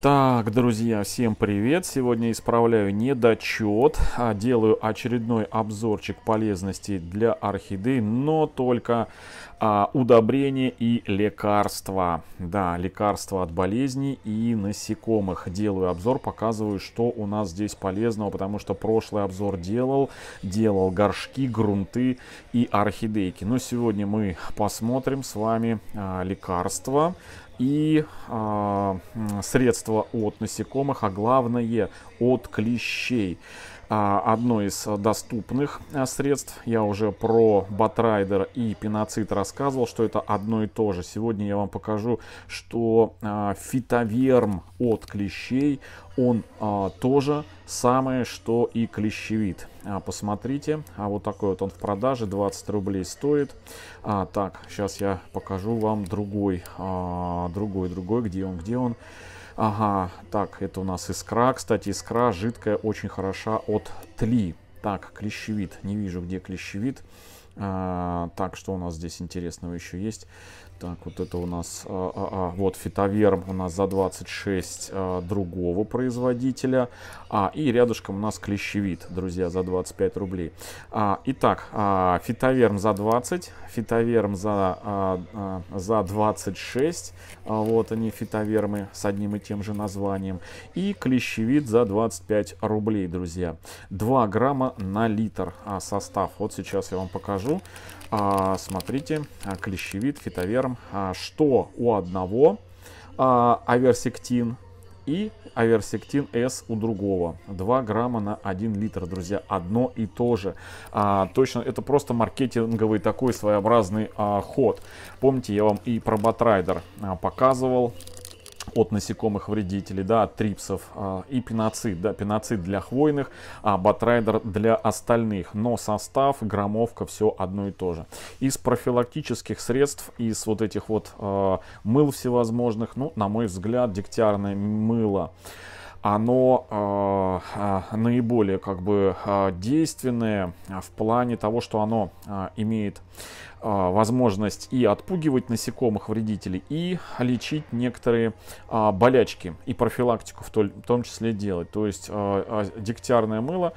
Так, друзья, всем привет! Сегодня исправляю недочет, а, делаю очередной обзорчик полезностей для орхидей, но только а, удобрения и лекарства. Да, лекарства от болезней и насекомых. Делаю обзор, показываю, что у нас здесь полезного, потому что прошлый обзор делал, делал горшки, грунты и орхидейки. Но сегодня мы посмотрим с вами а, лекарства и э, средства от насекомых, а главное от клещей. А, одно из доступных э, средств. Я уже про Батрайдер и Пеноцит рассказывал, что это одно и то же. Сегодня я вам покажу, что а, фитоверм от клещей, он а, тоже самое, что и клещевит. Посмотрите, а вот такой вот он в продаже, 20 рублей стоит. так, сейчас я покажу вам другой, другой, другой, где он, где он. Ага, так, это у нас искра. Кстати, искра жидкая, очень хороша от тли. Так, клещевит. Не вижу, где клещевит. А, так, что у нас здесь интересного еще есть? Так, вот это у нас, а, а, а, вот фитоверм у нас за 26 а, другого производителя. А, и рядышком у нас клещевит, друзья, за 25 рублей. А, итак, а, фитоверм за 20, фитоверм за, а, а, за 26. А, вот они, фитовермы с одним и тем же названием. И клещевит за 25 рублей, друзья. 2 грамма на литр а, состав. Вот сейчас я вам покажу. А, смотрите, а, клещевит, фитоверм, а, что у одного аверсектин и аверсектин С у другого. 2 грамма на 1 литр, друзья, одно и то же. А, точно, это просто маркетинговый такой своеобразный а, ход. Помните, я вам и про Батрайдер а, показывал, от насекомых-вредителей, да, от трипсов, а, и пеноцид, да, пеноцид для хвойных, а батрайдер для остальных, но состав, громовка, все одно и то же. Из профилактических средств, из вот этих вот а, мыл всевозможных, ну, на мой взгляд, дегтярное мыло, оно э, а, наиболее как бы а, действенное в плане того, что оно э, имеет э, возможность и отпугивать насекомых вредителей, и лечить некоторые э, болячки и профилактику в, то, в том числе делать. То есть э, э, дегтярное мыло э,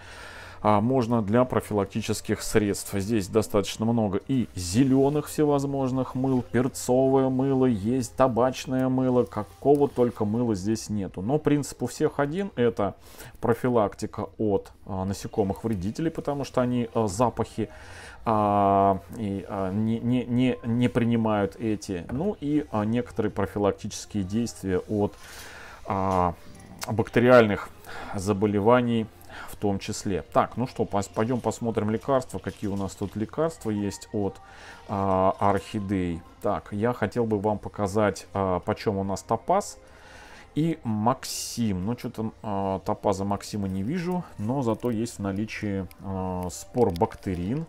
а можно для профилактических средств. Здесь достаточно много и зеленых всевозможных мыл, перцовое мыло, есть табачное мыло, какого только мыла здесь нету. Но принцип у всех один, это профилактика от а, насекомых вредителей, потому что они а, запахи а, и, а, не, не, не, не принимают эти. Ну и а, некоторые профилактические действия от а, бактериальных заболеваний том числе. Так, ну что, пойдем посмотрим лекарства, какие у нас тут лекарства есть от э, орхидей. Так, я хотел бы вам показать, э, почем у нас топаз и Максим. Ну, что-то э, а, топаза Максима не вижу, но зато есть в наличии э, спор бактерин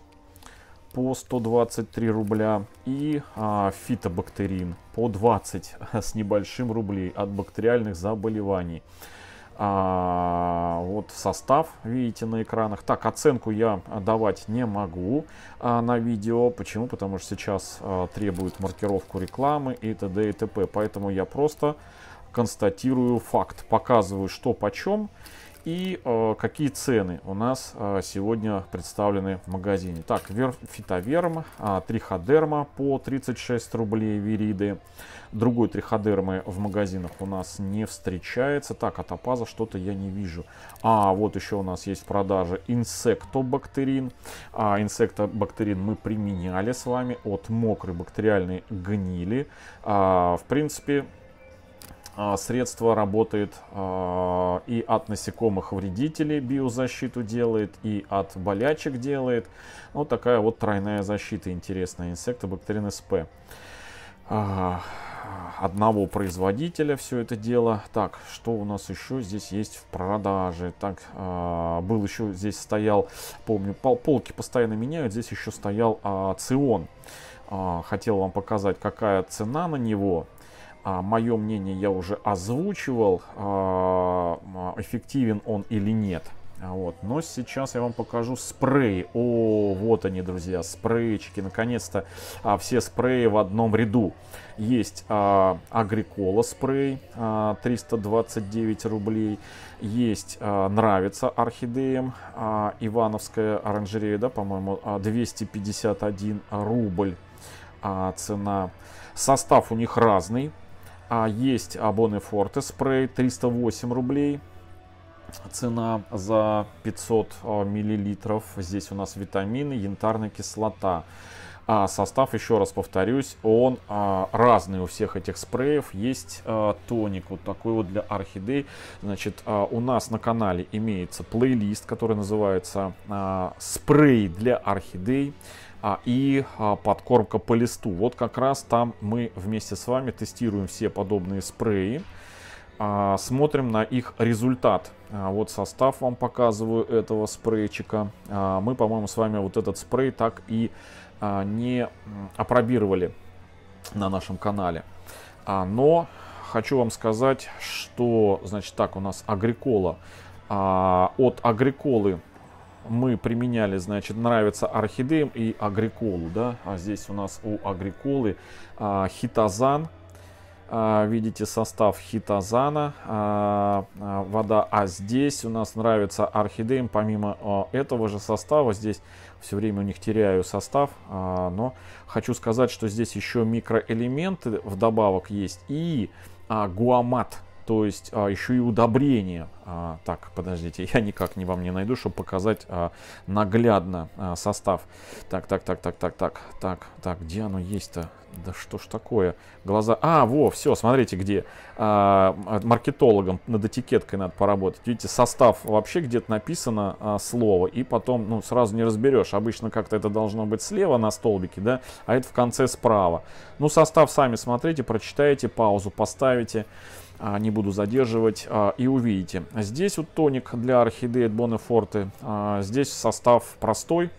по 123 рубля и э, фитобактерин по 20 с небольшим рублей от бактериальных заболеваний а, вот состав видите на экранах. Так, оценку я давать не могу а, на видео. Почему? Потому что сейчас а, требуют маркировку рекламы и т.д. и т.п. Поэтому я просто констатирую факт, показываю что почем и э, какие цены у нас э, сегодня представлены в магазине. Так, вер, фитоверм, э, а, триходерма по 36 рублей вириды. Другой триходермы в магазинах у нас не встречается. Так, от апаза что-то я не вижу. А, вот еще у нас есть продажи инсектобактерин. А, инсектобактерин мы применяли с вами от мокрой бактериальной гнили. А, в принципе, а, средство работает а, и от насекомых вредителей биозащиту делает, и от болячек делает. Вот такая вот тройная защита интересная. Инсектобактерин СП. А, одного производителя все это дело. Так, что у нас еще здесь есть в продаже? Так, был еще здесь стоял, помню, полки постоянно меняют. Здесь еще стоял Цион. Хотел вам показать, какая цена на него. А, Мое мнение я уже озвучивал, а, эффективен он или нет. А, вот. Но сейчас я вам покажу спреи. О, вот они, друзья, спрейчики. Наконец-то а, все спреи в одном ряду. Есть а, Агрикола спрей, а, 329 рублей. Есть а, Нравится орхидеям, а, Ивановская оранжерея, да, по-моему, 251 рубль а, цена. Состав у них разный. А есть Абоне Форте спрей 308 рублей. Цена за 500 а, миллилитров. Здесь у нас витамины, янтарная кислота. А состав, еще раз повторюсь, он а, разный у всех этих спреев. Есть а, тоник, вот такой вот для орхидей. Значит, а, у нас на канале имеется плейлист, который называется а, «Спрей для орхидей». А, и а, подкормка по листу. Вот как раз там мы вместе с вами тестируем все подобные спреи, а, смотрим на их результат. Вот состав вам показываю этого спрейчика. Мы, по-моему, с вами вот этот спрей так и не опробировали на нашем канале. Но хочу вам сказать, что, значит, так у нас агрикола. От агриколы мы применяли, значит, нравится орхидеям и агриколу, да, а здесь у нас у агриколы а, хитозан, а, видите состав хитозана, а, а вода, а здесь у нас нравится орхидеям, помимо а, этого же состава, здесь все время у них теряю состав, а, но хочу сказать, что здесь еще микроэлементы вдобавок есть и а, гуамат, то есть а, еще и удобрение. А, так, подождите, я никак не вам не найду, чтобы показать а, наглядно а, состав. Так, так, так, так, так, так, так, так, где оно есть-то? Да что ж такое? Глаза... А, во, все, смотрите, где. А, а, маркетологам над этикеткой надо поработать. Видите, состав вообще где-то написано а, слово, и потом, ну, сразу не разберешь. Обычно как-то это должно быть слева на столбике, да, а это в конце справа. Ну, состав сами смотрите, прочитаете, паузу поставите. А, не буду задерживать, а, и увидите. Здесь вот тоник для орхидеи Бонефорты. А, здесь состав простой,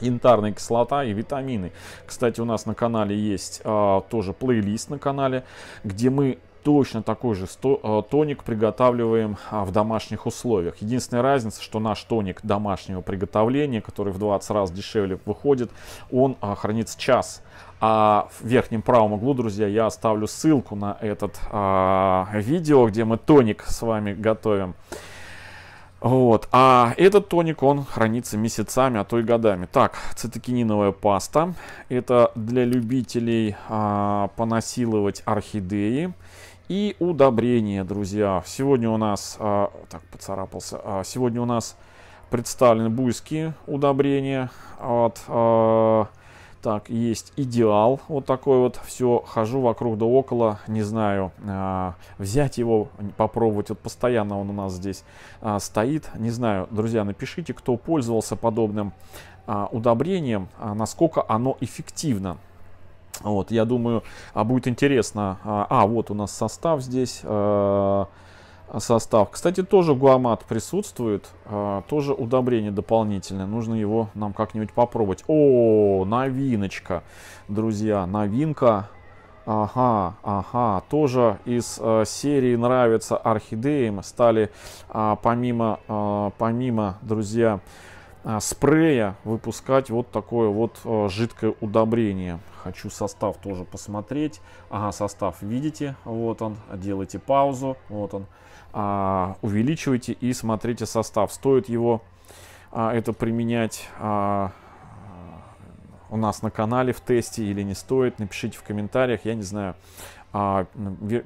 янтарная кислота и витамины. Кстати, у нас на канале есть а, тоже плейлист на канале, где мы точно такой же э, тоник приготавливаем а, в домашних условиях. Единственная разница, что наш тоник домашнего приготовления, который в 20 раз дешевле выходит, он а, хранится час. А в верхнем правом углу, друзья, я оставлю ссылку на этот а, видео, где мы тоник с вами готовим. Вот. А этот тоник, он хранится месяцами, а то и годами. Так, цитокининовая паста. Это для любителей а, понасиловать орхидеи и удобрения, друзья. Сегодня у нас, а, так, поцарапался, а, сегодня у нас представлены буйские удобрения. Вот, а, так, есть идеал, вот такой вот, все, хожу вокруг да около, не знаю, а, взять его, попробовать, вот постоянно он у нас здесь а, стоит, не знаю, друзья, напишите, кто пользовался подобным а, удобрением, а, насколько оно эффективно, вот, я думаю, а будет интересно. А, а вот у нас состав здесь. А, а, состав. Кстати, тоже гуамат присутствует. тоже удобрение дополнительное. Нужно его нам как-нибудь попробовать. О, новиночка, друзья. Новинка. Ага, ага. Тоже из серии нравится орхидеям. Стали помимо, помимо, друзья, а, спрея выпускать вот такое вот э, жидкое удобрение. Хочу состав тоже посмотреть. Ага, состав видите, вот он. Делайте паузу, вот он. А, увеличивайте и смотрите состав. Стоит его а, это применять а, у нас на канале в тесте или не стоит, напишите в комментариях. Я не знаю, а,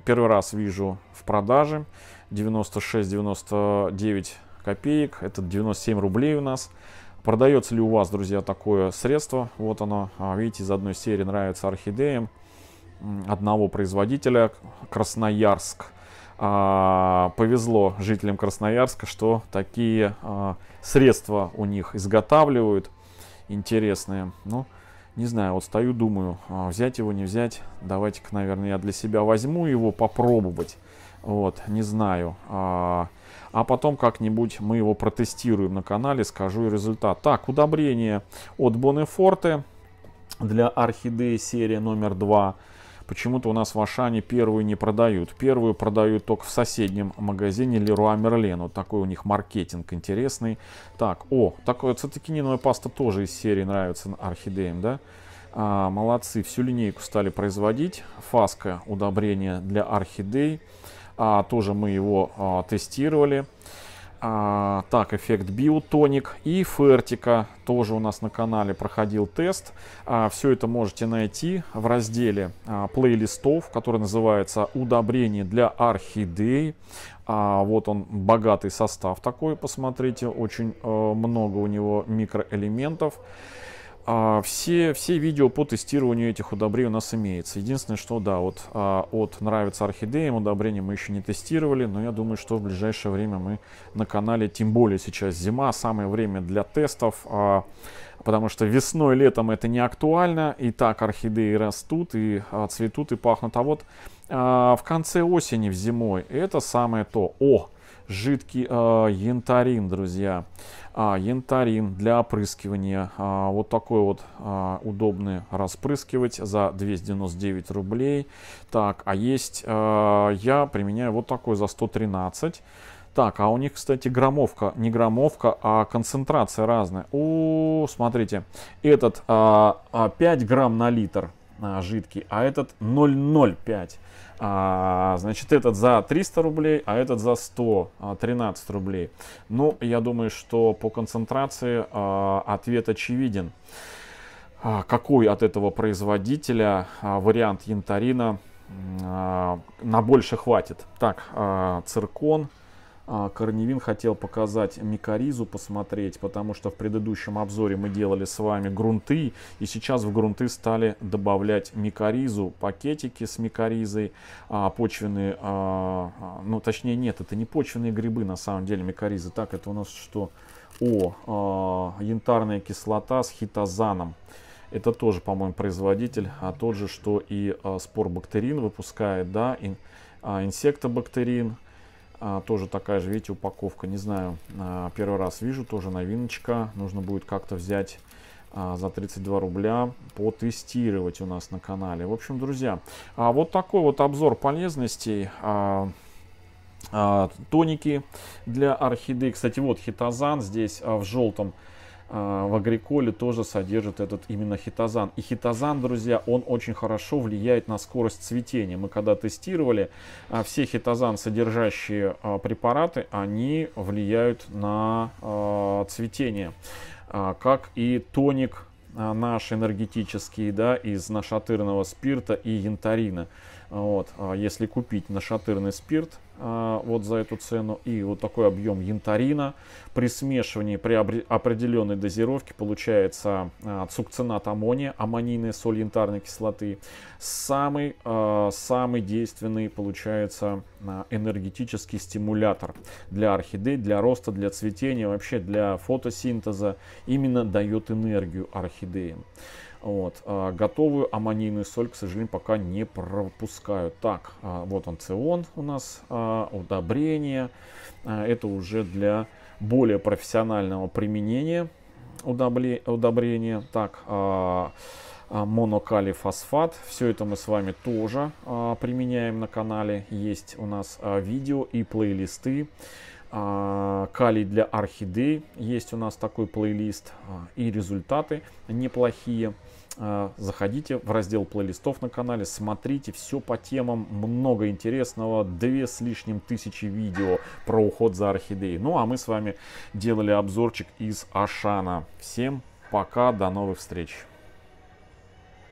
первый раз вижу в продаже 96-99 копеек. Это 97 рублей у нас. Продается ли у вас, друзья, такое средство? Вот оно, а, видите, из одной серии нравится орхидеям одного производителя Красноярск. А, повезло жителям Красноярска, что такие а, средства у них изготавливают интересные. Ну, не знаю, вот стою, думаю, а, взять его, не взять. Давайте-ка, наверное, я для себя возьму его попробовать. Вот, не знаю. А, а потом как-нибудь мы его протестируем на канале, скажу и результат. Так, удобрение от Бонефорте для орхидеи серии номер 2. Почему-то у нас в Ашане первую не продают. Первую продают только в соседнем магазине Леруа Мерлен. Вот такой у них маркетинг интересный. Так, о, такое цитокининовая паста тоже из серии нравится орхидеям, да? А, молодцы, всю линейку стали производить. Фаска удобрение для орхидей. А, тоже мы его а, тестировали. А, так, эффект биотоник и фертика тоже у нас на канале проходил тест. А, все это можете найти в разделе а, плейлистов, который называется «Удобрение для орхидей». А, вот он, богатый состав такой, посмотрите, очень а, много у него микроэлементов. А, все, все видео по тестированию этих удобрений у нас имеется. Единственное, что да, вот а, от нравится орхидеям удобрения мы еще не тестировали, но я думаю, что в ближайшее время мы на канале, тем более сейчас зима, самое время для тестов. А, потому что весной, летом это не актуально, и так орхидеи растут, и а, цветут, и пахнут. А вот а, в конце осени, в зимой, это самое то. О, жидкий э, янтарин, друзья. А, янтарин для опрыскивания. А, вот такой вот а, удобный распрыскивать за 299 рублей. Так, а есть, а, я применяю вот такой за 113. Так, а у них, кстати, громовка, не громовка, а концентрация разная. О, смотрите, этот а, 5 а, грамм на литр а, жидкий, а этот 0,05. А, значит, этот за 300 рублей, а этот за 113 а, рублей. Ну, я думаю, что по концентрации а, ответ очевиден. А, какой от этого производителя а, вариант янтарина а, на больше хватит? Так, а, циркон, а, Корневин хотел показать микоризу, посмотреть, потому что в предыдущем обзоре мы делали с вами грунты, и сейчас в грунты стали добавлять микоризу, пакетики с микоризой, а, почвенные, а, ну точнее нет, это не почвенные грибы на самом деле, микоризы, так это у нас что? О, янтарная кислота с хитозаном. Это тоже, по-моему, производитель, а тот же, что и спорбактерин выпускает, да, инсектобактерин. А, тоже такая же, видите, упаковка. Не знаю, а, первый раз вижу, тоже новиночка. Нужно будет как-то взять а, за 32 рубля потестировать у нас на канале. В общем, друзья, а вот такой вот обзор полезностей. тоники для орхидеи. Кстати, вот хитозан здесь в желтом Э, в агриколе тоже содержит этот именно хитозан. И хитозан, друзья, он очень хорошо влияет на скорость цветения. Мы когда тестировали, э, все хитозан содержащие э, препараты, они влияют на цветение. Как и тоник наш энергетический, да, из нашатырного спирта и янтарина. А вот, а если купить нашатырный спирт а, вот за эту цену и вот такой объем янтарина, при смешивании, при определенной дозировке получается цукцинат аммония, аммонийная соль янтарной кислоты. Самый, самый действенный получается энергетический стимулятор для орхидей, для роста, для цветения, вообще для фотосинтеза. Именно дает энергию орхидеям. Вот. А, готовую аммонийную соль, к сожалению, пока не пропускают. Так, а, вот он цион у нас, а, удобрение. это уже для более профессионального применения удобрения. Так, монокалифосфат. Все это мы с вами тоже применяем на канале. Есть у нас видео и плейлисты а, калий для орхидей. Есть у нас такой плейлист. А, и результаты неплохие. А, заходите в раздел плейлистов на канале, смотрите все по темам, много интересного, две с лишним тысячи видео про уход за орхидеей. Ну а мы с вами делали обзорчик из Ашана. Всем пока, до новых встреч!